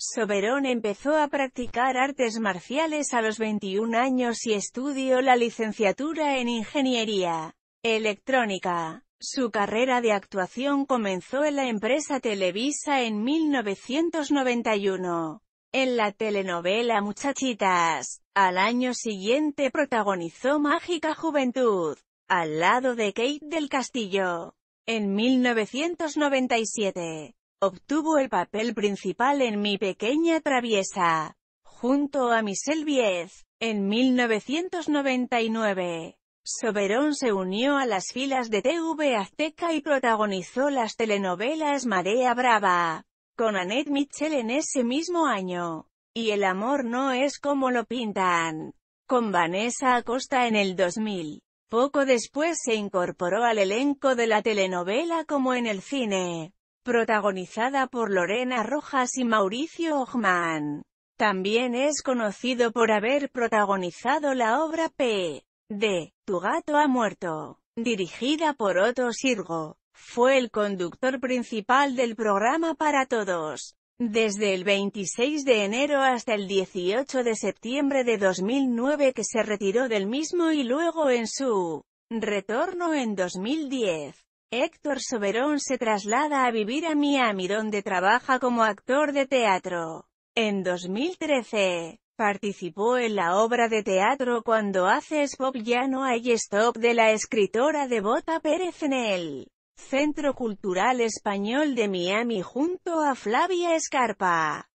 Soberón empezó a practicar artes marciales a los 21 años y estudió la licenciatura en Ingeniería Electrónica. Su carrera de actuación comenzó en la empresa Televisa en 1991. En la telenovela Muchachitas, al año siguiente protagonizó Mágica Juventud, al lado de Kate del Castillo. En 1997, Obtuvo el papel principal en Mi pequeña traviesa, junto a Michelle Viez. En 1999, Soberón se unió a las filas de TV Azteca y protagonizó las telenovelas Marea Brava, con Annette Mitchell en ese mismo año, y El amor no es como lo pintan, con Vanessa Acosta en el 2000. Poco después se incorporó al elenco de la telenovela como en el cine protagonizada por Lorena Rojas y Mauricio Ogman. También es conocido por haber protagonizado la obra P. de Tu gato ha muerto, dirigida por Otto Sirgo. Fue el conductor principal del programa para todos, desde el 26 de enero hasta el 18 de septiembre de 2009 que se retiró del mismo y luego en su retorno en 2010. Héctor Soberón se traslada a vivir a Miami donde trabaja como actor de teatro. En 2013, participó en la obra de teatro Cuando haces pop ya no hay stop de la escritora Devota Pérez en el Centro Cultural Español de Miami junto a Flavia Escarpa.